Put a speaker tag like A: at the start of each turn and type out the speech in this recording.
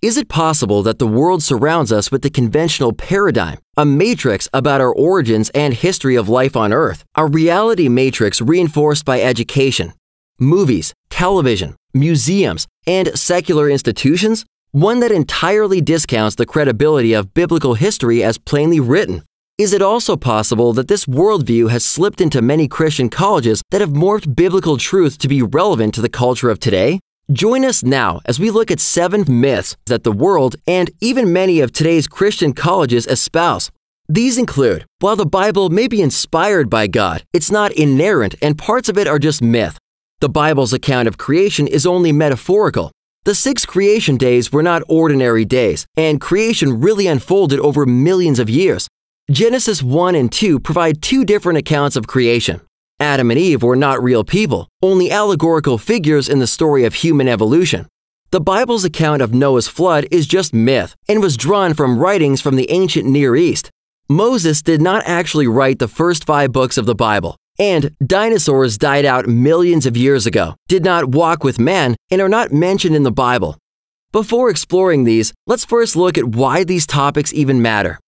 A: Is it possible that the world surrounds us with the conventional paradigm, a matrix about our origins and history of life on Earth, a reality matrix reinforced by education, movies, television, museums, and secular institutions? One that entirely discounts the credibility of biblical history as plainly written. Is it also possible that this worldview has slipped into many Christian colleges that have morphed biblical truth to be relevant to the culture of today? Join us now as we look at seven myths that the world and even many of today's Christian colleges espouse. These include while the Bible may be inspired by God, it's not inerrant and parts of it are just myth. The Bible's account of creation is only metaphorical. The six creation days were not ordinary days, and creation really unfolded over millions of years. Genesis 1 and 2 provide two different accounts of creation Adam and Eve were not real people, only allegorical figures in the story of human evolution. The Bible's account of Noah's flood is just myth and was drawn from writings from the ancient Near East. Moses did not actually write the first five books of the Bible, and dinosaurs died out millions of years ago, did not walk with man, and are not mentioned in the Bible. Before exploring these, let's first look at why these topics even matter.